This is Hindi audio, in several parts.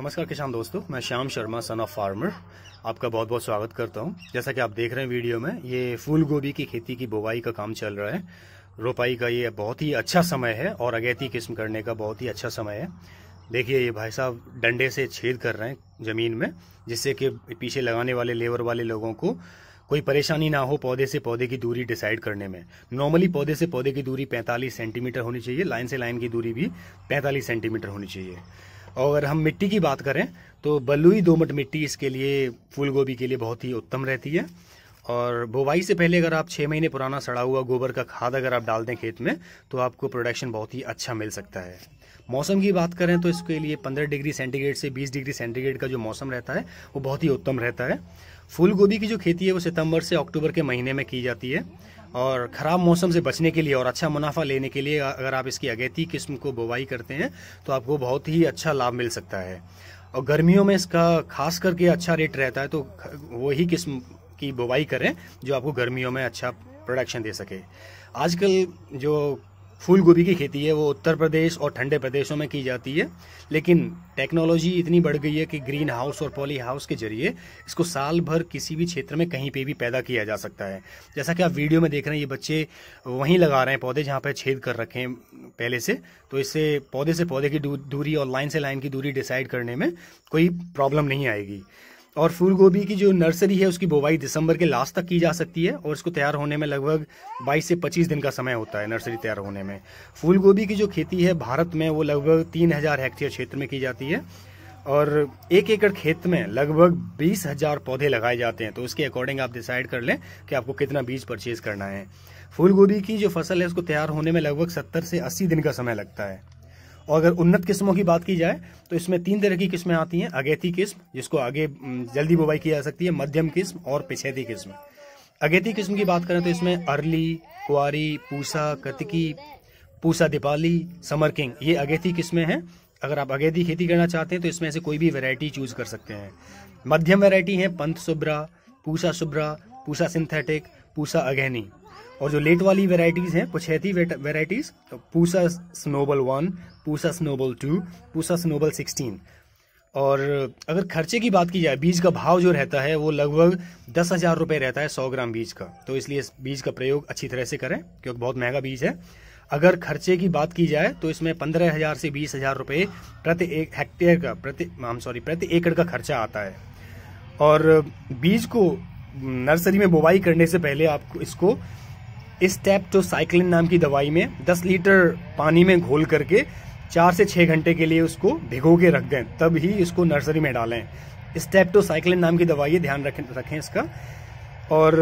नमस्कार किसान दोस्तों मैं Shyam Sharma son of farmer आपका बहुत बहुत स्वागत करता हूं जैसा कि आप देख रहे हैं वीडियो में ये फूल गोभी की खेती की बुवाई का काम चल रहा है रोपाई का ये बहुत ही अच्छा समय है और अगैती किस्म करने का बहुत ही अच्छा समय है देखिए ये भाई साहब डंडे से छेद कर रहे हैं ज़मीन में जिससे कि पीछे लगाने वाले लेबर वाले लोगों को कोई परेशानी ना हो पौधे से पौधे की दूरी डिसाइड करने में नॉर्मली पौधे से पौधे की दूरी 45 सेंटीमीटर होनी चाहिए लाइन से लाइन की दूरी भी 45 सेंटीमीटर होनी चाहिए और अगर हम मिट्टी की बात करें तो बलुई दोमट मिट्टी इसके लिए फूल गोभी के लिए बहुत ही उत्तम रहती है और बुवाई से पहले अगर आप छः महीने पुराना सड़ा हुआ गोबर का खाद अगर आप डाल दें खेत में तो आपको प्रोडक्शन बहुत ही अच्छा मिल सकता है मौसम की बात करें तो इसके लिए 15 डिग्री सेंटीग्रेड से 20 डिग्री सेंटीग्रेड का जो मौसम रहता है वो बहुत ही उत्तम रहता है फूल गोभी की जो खेती है वो सितंबर से अक्टूबर के महीने में की जाती है और ख़राब मौसम से बचने के लिए और अच्छा मुनाफा लेने के लिए अगर आप इसकी अगैती किस्म को बुवाई करते हैं तो आपको बहुत ही अच्छा लाभ मिल सकता है और गर्मियों में इसका खास करके अच्छा रेट रहता है तो वही किस्म की बुवाई करें जो आपको गर्मियों में अच्छा प्रोडक्शन दे सके आजकल जो फूल गोभी की खेती है वो उत्तर प्रदेश और ठंडे प्रदेशों में की जाती है लेकिन टेक्नोलॉजी इतनी बढ़ गई है कि ग्रीन हाउस और पॉली हाउस के जरिए इसको साल भर किसी भी क्षेत्र में कहीं पे भी पैदा किया जा सकता है जैसा कि आप वीडियो में देख रहे हैं ये बच्चे वहीं लगा रहे हैं पौधे जहाँ पर छेद कर रखे हैं पहले से तो इससे पौधे से पौधे की दूरी और लाइन से लाइन की दूरी डिसाइड करने में कोई प्रॉब्लम नहीं आएगी और फूल गोभी की जो नर्सरी है उसकी बुवाई दिसंबर के लास्ट तक की जा सकती है और इसको तैयार होने में लगभग 22 से 25 दिन का समय होता है नर्सरी तैयार होने में फूल गोभी की जो खेती है भारत में वो लगभग 3000 हेक्टेयर क्षेत्र में की जाती है और एक एकड़ खेत में लगभग बीस हजार पौधे लगाए जाते हैं तो उसके अकॉर्डिंग आप डिसाइड कर लें कि आपको कितना बीज परचेज करना है फूलगोभी की जो फसल है उसको तैयार होने में लगभग सत्तर से अस्सी दिन का समय लगता है और अगर उन्नत किस्मों की बात की जाए तो इसमें तीन तरह की किस्में आती हैं अगेती किस्म जिसको आगे जल्दी बुवाई की जा सकती है मध्यम किस्म और पिछेती किस्म अगेती किस्म की बात करें तो इसमें early Kunwari Pusa Katki Pusa Deepali summer king ये अगेती किस्में हैं अगर आप अगेती खेती करना चाहते हैं तो इसमें से कोई भी वेरायटी चूज कर सकते हैं मध्यम वेरायटी है पंथ सुब्रा पूसा सुब्रा पूसा सिंथेटिक पूसा अगेनी और जो लेट वाली वेराइटीज़ हैं कुछ है थी वेराइटीज़ तो Pusa snowball one Pusa snowball two Pusa snowball sixteen और अगर खर्चे की बात की जाए बीज का भाव जो रहता है वो लगभग दस हज़ार रुपये रहता है सौ ग्राम बीज का तो इसलिए इस बीज का प्रयोग अच्छी तरह से करें क्योंकि बहुत महंगा बीज है अगर खर्चे की बात की जाए तो इसमें पंद्रह हज़ार से बीस हज़ार रुपये प्रति एक हेक्टेयर का प्रति सॉरी प्रति एकड़ का खर्चा आता है और बीज को नर्सरी में बुवाई करने से पहले आपको इसको तो साइक्लिन नाम की दवाई में 10 लीटर पानी में घोल करके चार से छः घंटे के लिए उसको भिगो के रख दें तब ही इसको नर्सरी में डालें स्टेप्टोसाइक्लिन तो नाम की दवाई है ध्यान रखें रखें इसका और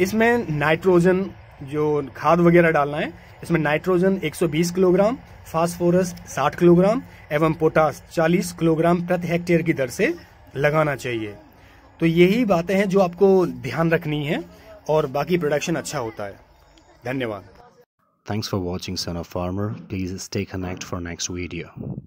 इसमें नाइट्रोजन जो खाद वगैरह डालना है इसमें नाइट्रोजन 120 किलोग्राम फास्फोरस 60 किलोग्राम एवं पोटास 40 किलोग्राम प्रति हेक्टेयर की दर से लगाना चाहिए तो यही बातें हैं जो आपको ध्यान रखनी है और बाकी प्रोडक्शन अच्छा होता है Thanks for watching Son of Farmer. Please stay connect for next video.